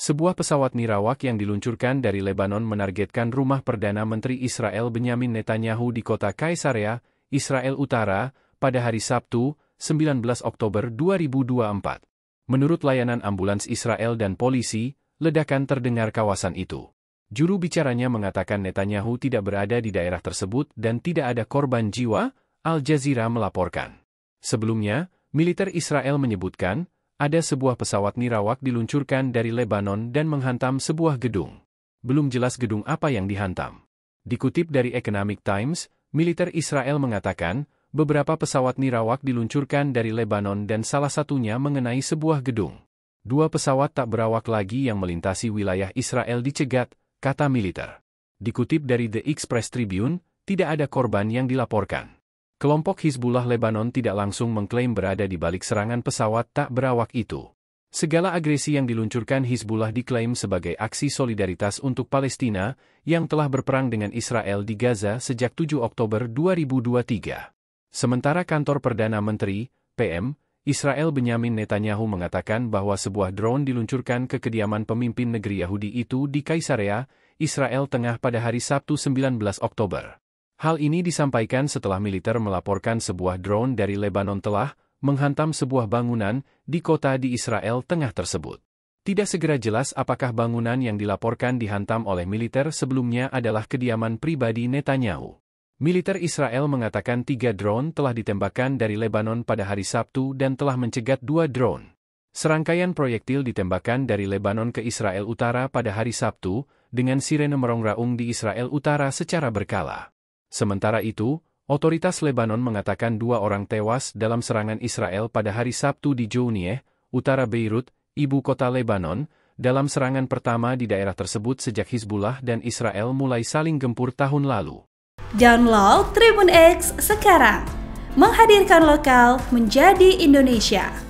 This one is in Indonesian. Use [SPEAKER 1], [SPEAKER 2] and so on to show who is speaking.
[SPEAKER 1] Sebuah pesawat nirawak yang diluncurkan dari Lebanon menargetkan rumah Perdana Menteri Israel Benyamin Netanyahu di kota Kaisarea, Israel Utara, pada hari Sabtu, 19 Oktober 2024. Menurut layanan ambulans Israel dan polisi, ledakan terdengar kawasan itu. Juru bicaranya mengatakan Netanyahu tidak berada di daerah tersebut dan tidak ada korban jiwa, Al Jazeera melaporkan. Sebelumnya, militer Israel menyebutkan, ada sebuah pesawat nirawak diluncurkan dari Lebanon dan menghantam sebuah gedung. Belum jelas gedung apa yang dihantam. Dikutip dari Economic Times, militer Israel mengatakan, beberapa pesawat nirawak diluncurkan dari Lebanon dan salah satunya mengenai sebuah gedung. Dua pesawat tak berawak lagi yang melintasi wilayah Israel dicegat, kata militer. Dikutip dari The Express Tribune, tidak ada korban yang dilaporkan. Kelompok Hizbullah Lebanon tidak langsung mengklaim berada di balik serangan pesawat tak berawak itu. Segala agresi yang diluncurkan Hizbullah diklaim sebagai aksi solidaritas untuk Palestina yang telah berperang dengan Israel di Gaza sejak 7 Oktober 2023. Sementara kantor Perdana Menteri, PM, Israel Benyamin Netanyahu mengatakan bahwa sebuah drone diluncurkan ke kediaman pemimpin negeri Yahudi itu di Kaisarea, Israel Tengah pada hari Sabtu 19 Oktober. Hal ini disampaikan setelah militer melaporkan sebuah drone dari Lebanon telah menghantam sebuah bangunan di kota di Israel Tengah tersebut. Tidak segera jelas apakah bangunan yang dilaporkan dihantam oleh militer sebelumnya adalah kediaman pribadi Netanyahu. Militer Israel mengatakan tiga drone telah ditembakkan dari Lebanon pada hari Sabtu dan telah mencegat dua drone. Serangkaian proyektil ditembakkan dari Lebanon ke Israel Utara pada hari Sabtu, dengan sirene merongrong di Israel Utara secara berkala. Sementara itu, otoritas Lebanon mengatakan dua orang tewas dalam serangan Israel pada hari Sabtu di Jounieh, utara Beirut, ibu kota Lebanon, dalam serangan pertama di daerah tersebut sejak Hizbullah dan Israel mulai saling gempur tahun lalu. Download Tribun X sekarang, menghadirkan lokal menjadi Indonesia.